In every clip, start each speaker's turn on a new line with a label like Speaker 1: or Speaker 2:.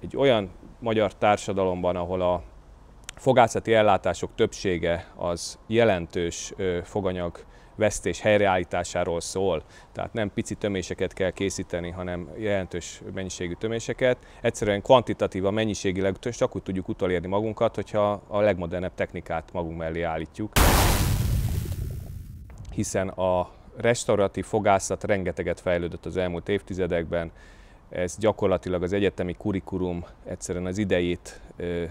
Speaker 1: egy olyan magyar társadalomban, ahol a fogászati ellátások többsége az jelentős foganyag vesztés helyreállításáról szól, tehát nem pici töméseket kell készíteni, hanem jelentős mennyiségű töméseket. Egyszerűen a mennyiségileg csak úgy tudjuk utolérni magunkat, hogyha a legmodernebb technikát magunk mellé állítjuk. Hiszen a restauratív fogászat rengeteget fejlődött az elmúlt évtizedekben, ez gyakorlatilag az egyetemi kurikulum egyszerűen az idejét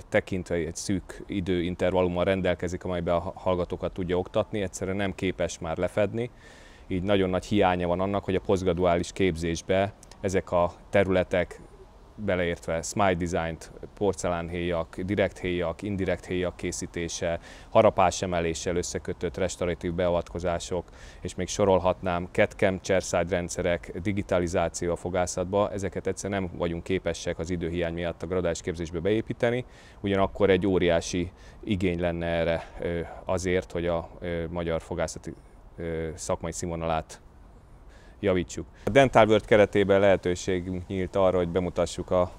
Speaker 1: tekintve egy szűk időintervallummal rendelkezik, amelyben a hallgatókat tudja oktatni, egyszerűen nem képes már lefedni, így nagyon nagy hiánya van annak, hogy a posztgraduális képzésbe ezek a területek beleértve smile designt, porcelánhéjak, direkt héjak, indirekt héjak készítése, harapás emeléssel összekötött restauratív beavatkozások, és még sorolhatnám, ketkem, cserszágy rendszerek, digitalizáció a fogászatba, ezeket egyszer nem vagyunk képesek az időhiány miatt a gradás képzésbe beépíteni, ugyanakkor egy óriási igény lenne erre azért, hogy a magyar fogászati szakmai színvonalát javítsuk. A Dental World keretében lehetőségünk nyílt arra, hogy bemutassuk a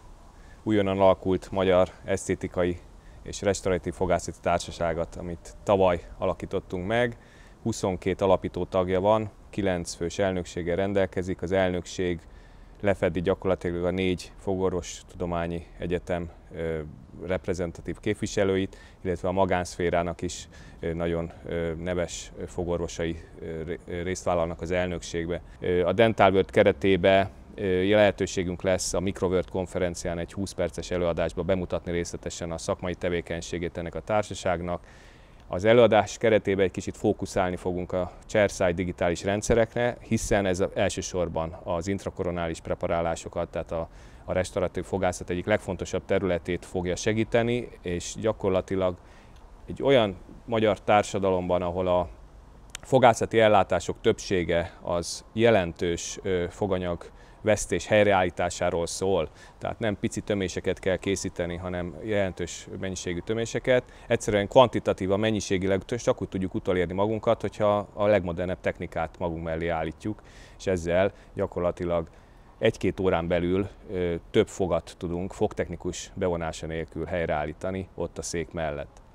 Speaker 1: újonnan alakult magyar esztétikai és restauratív fogászati társaságot, amit tavaly alakítottunk meg. 22 alapító tagja van, 9 fős elnöksége rendelkezik, az elnökség lefedi gyakorlatilag a négy fogorvos tudományi egyetem reprezentatív képviselőit, illetve a magánszférának is nagyon neves fogorvosai részt vállalnak az elnökségbe. A Dental World keretébe lehetőségünk lesz a Microworld konferencián egy 20 perces előadásba bemutatni részletesen a szakmai tevékenységét ennek a társaságnak, az előadás keretében egy kicsit fókuszálni fogunk a Cserszáj digitális rendszerekre, hiszen ez elsősorban az intrakoronális preparálásokat, tehát a, a restauratív fogászat egyik legfontosabb területét fogja segíteni, és gyakorlatilag egy olyan magyar társadalomban, ahol a fogászati ellátások többsége az jelentős foganyag vesztés helyreállításáról szól, tehát nem pici töméseket kell készíteni, hanem jelentős mennyiségű töméseket. Egyszerűen kvantitatíva, mennyiségileg csak úgy tudjuk utolérni magunkat, hogyha a legmodernebb technikát magunk mellé állítjuk, és ezzel gyakorlatilag egy-két órán belül több fogat tudunk fogtechnikus bevonása nélkül helyreállítani ott a szék mellett.